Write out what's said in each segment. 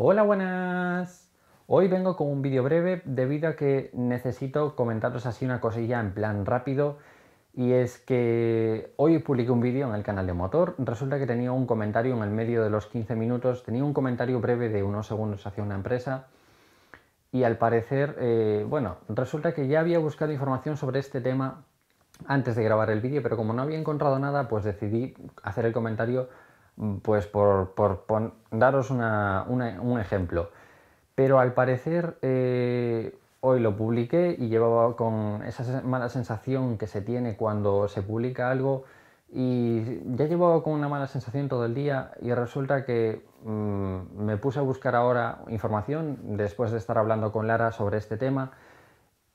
Hola, buenas. Hoy vengo con un vídeo breve debido a que necesito comentaros así una cosilla en plan rápido y es que hoy publiqué un vídeo en el canal de Motor, resulta que tenía un comentario en el medio de los 15 minutos, tenía un comentario breve de unos segundos hacia una empresa y al parecer, eh, bueno, resulta que ya había buscado información sobre este tema antes de grabar el vídeo, pero como no había encontrado nada, pues decidí hacer el comentario Mm, pues por, daros un ejemplo. Pero al parecer eh, hoy lo publiqué y llevaba con esa mala sensación que se tiene cuando se publica algo y ya llevaba con una mala sensación todo el día y resulta que mm, me puse a buscar ahora información después de estar hablando con Lara sobre este tema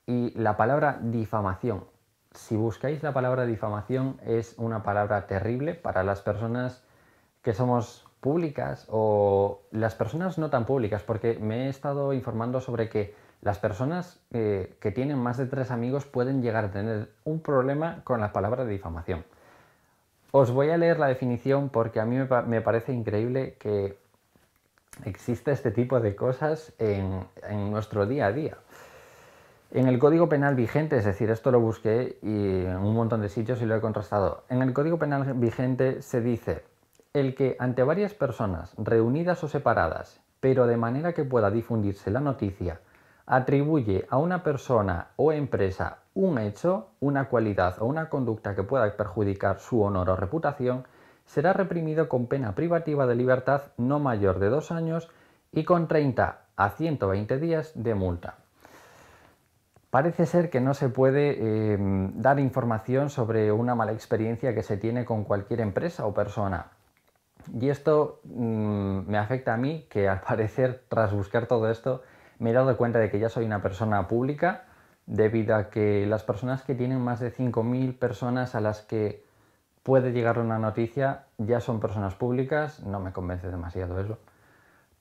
y la palabra difamación. Si buscáis la palabra difamación es una palabra terrible para las personas que somos públicas o las personas no tan públicas, porque me he estado informando sobre que las personas eh, que tienen más de tres amigos pueden llegar a tener un problema con la palabra de difamación. Os voy a leer la definición porque a mí me, parece increíble que exista este tipo de cosas en, nuestro día a día. En el Código Penal vigente, es decir, esto lo busqué y en un montón de sitios y lo he contrastado. En el Código Penal vigente se dice el que ante varias personas, reunidas o separadas, pero de manera que pueda difundirse la noticia, atribuye a una persona o empresa un hecho, una cualidad o una conducta que pueda perjudicar su honor o reputación, será reprimido con pena privativa de libertad no mayor de dos años y con 30 a 120 días de multa. Parece ser que no se puede eh, dar información sobre una mala experiencia que se tiene con cualquier empresa o persona, y esto mm, me afecta a mí, que al parecer, tras buscar todo esto, me he dado cuenta de que ya soy una persona pública, debido a que las personas que tienen más de 5.000 personas a las que puede llegar una noticia ya son personas públicas, no me convence demasiado eso.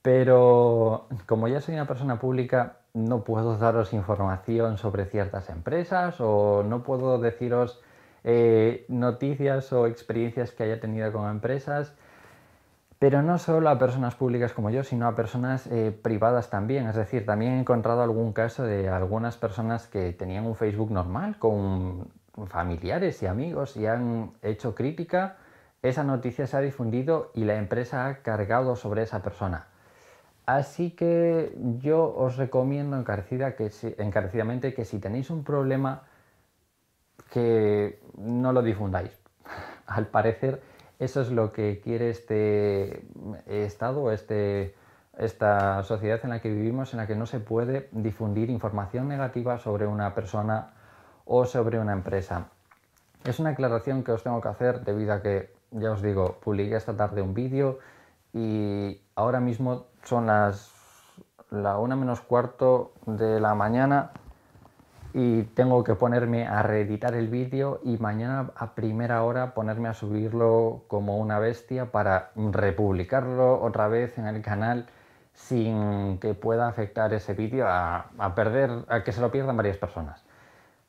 Pero como ya soy una persona pública, no puedo daros información sobre ciertas empresas o no puedo deciros eh, noticias o experiencias que haya tenido con empresas pero no solo a personas públicas como yo, sino a personas eh, privadas también. Es decir, también he encontrado algún caso de algunas personas que tenían un Facebook normal con familiares y amigos y han hecho crítica. Esa noticia se ha difundido y la empresa ha cargado sobre esa persona. Así que yo os recomiendo encarecidamente que si tenéis un problema, que no lo difundáis. Al parecer eso es lo que quiere este eh, Estado, este, esta sociedad en la que vivimos, en la que no se puede difundir información negativa sobre una persona o sobre una empresa. Es una aclaración que os tengo que hacer debido a que, ya os digo, publiqué esta tarde un vídeo y ahora mismo son las la una menos cuarto de la mañana y tengo que ponerme a reeditar el vídeo y mañana a primera hora ponerme a subirlo como una bestia para republicarlo otra vez en el canal sin que pueda afectar ese vídeo a, perder a que se lo pierdan varias personas.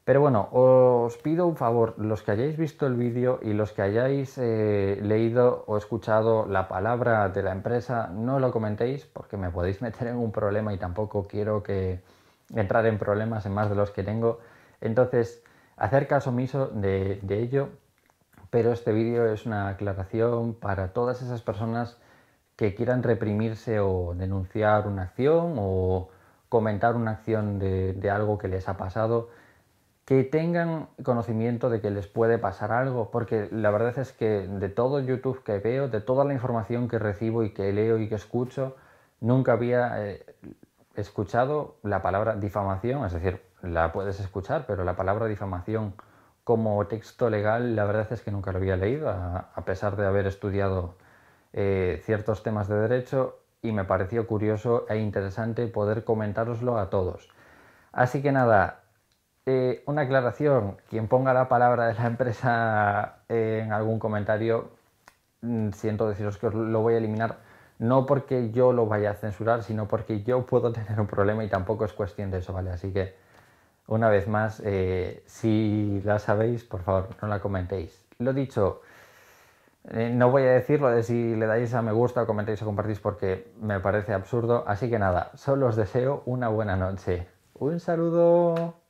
Pero bueno, os pido un favor, los que hayáis visto el vídeo y los que hayáis eh, leído o escuchado la palabra de la empresa, no lo comentéis porque me podéis meter en un problema y tampoco quiero que, entrar en problemas en más de los que tengo. Entonces, hacer caso omiso de, ello, pero este vídeo es una aclaración para todas esas personas que quieran reprimirse o denunciar una acción o comentar una acción de, algo que les ha pasado, que tengan conocimiento de que les puede pasar algo, porque la verdad es que de todo YouTube que veo, de toda la información que recibo y que leo y que escucho, nunca había eh, escuchado la palabra difamación, es decir, la puedes escuchar, pero la palabra difamación como texto legal, la verdad es que nunca lo había leído, a, pesar de haber estudiado eh, ciertos temas de derecho, y me pareció curioso e interesante poder comentároslo a todos. Así que nada, eh, una aclaración, quien ponga la palabra de la empresa eh, en algún comentario, mm, siento deciros que os lo voy a eliminar no porque yo lo vaya a censurar, sino porque yo puedo tener un problema y tampoco es cuestión de eso, ¿vale? Así que, una vez más, eh, si la sabéis, por favor, no la comentéis. Lo dicho, eh, no voy a decirlo de si le dais a me gusta o comentáis o compartís porque me parece absurdo. Así que nada, solo os deseo una buena noche. Un saludo.